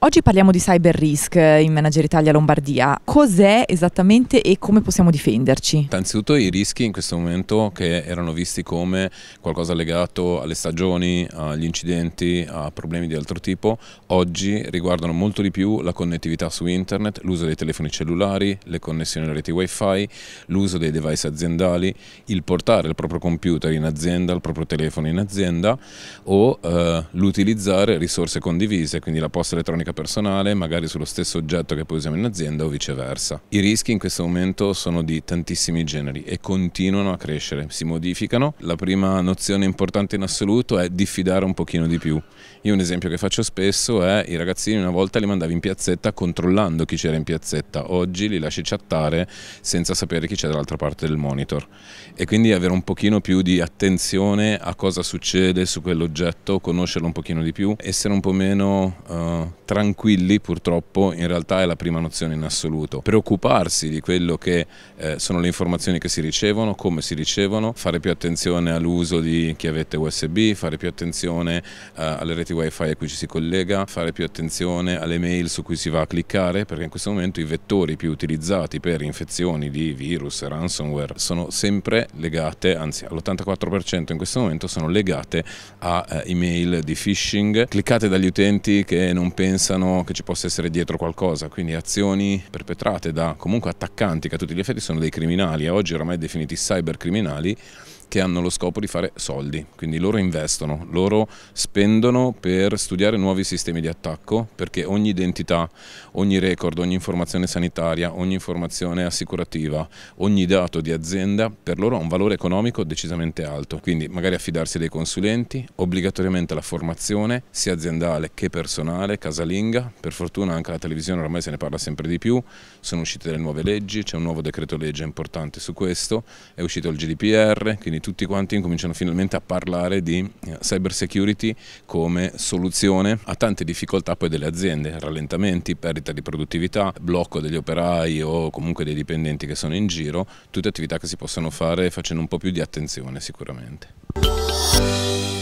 Oggi parliamo di cyber risk eh, in Manager Italia Lombardia. Cos'è esattamente e come possiamo difenderci? Innanzitutto i rischi in questo momento che erano visti come qualcosa legato alle stagioni, agli incidenti, a problemi di altro tipo, oggi riguardano molto di più la connettività su internet, l'uso dei telefoni cellulari, le connessioni alle reti wifi, l'uso dei device aziendali, il portare il proprio computer in azienda, il proprio telefono in azienda o eh, l'utilizzare risorse condivise, quindi la posta elettronica ricerca personale, magari sullo stesso oggetto che poi usiamo in azienda o viceversa. I rischi in questo momento sono di tantissimi generi e continuano a crescere, si modificano. La prima nozione importante in assoluto è diffidare un pochino di più. Io un esempio che faccio spesso è i ragazzini una volta li mandavi in piazzetta controllando chi c'era in piazzetta, oggi li lasci chattare senza sapere chi c'è dall'altra parte del monitor e quindi avere un pochino più di attenzione a cosa succede su quell'oggetto, conoscerlo un pochino di più, essere un po' meno uh, tranquilli purtroppo in realtà è la prima nozione in assoluto. Preoccuparsi di quello che eh, sono le informazioni che si ricevono, come si ricevono, fare più attenzione all'uso di chiavette USB, fare più attenzione eh, alle reti wifi a cui ci si collega, fare più attenzione alle mail su cui si va a cliccare perché in questo momento i vettori più utilizzati per infezioni di virus, ransomware sono sempre legate, anzi all'84% in questo momento sono legate a eh, email di phishing cliccate dagli utenti che non pensano pensano che ci possa essere dietro qualcosa, quindi azioni perpetrate da comunque attaccanti che a tutti gli effetti sono dei criminali a oggi oramai definiti cybercriminali che hanno lo scopo di fare soldi, quindi loro investono, loro spendono per studiare nuovi sistemi di attacco, perché ogni identità, ogni record, ogni informazione sanitaria, ogni informazione assicurativa, ogni dato di azienda per loro ha un valore economico decisamente alto, quindi magari affidarsi dei consulenti, obbligatoriamente la formazione sia aziendale che personale, casalinga, per fortuna anche la televisione ormai se ne parla sempre di più, sono uscite le nuove leggi, c'è un nuovo decreto legge importante su questo, è uscito il GDPR, quindi quindi tutti quanti incominciano finalmente a parlare di eh, cyber security come soluzione a tante difficoltà poi delle aziende, rallentamenti, perdita di produttività, blocco degli operai o comunque dei dipendenti che sono in giro, tutte attività che si possono fare facendo un po' più di attenzione sicuramente.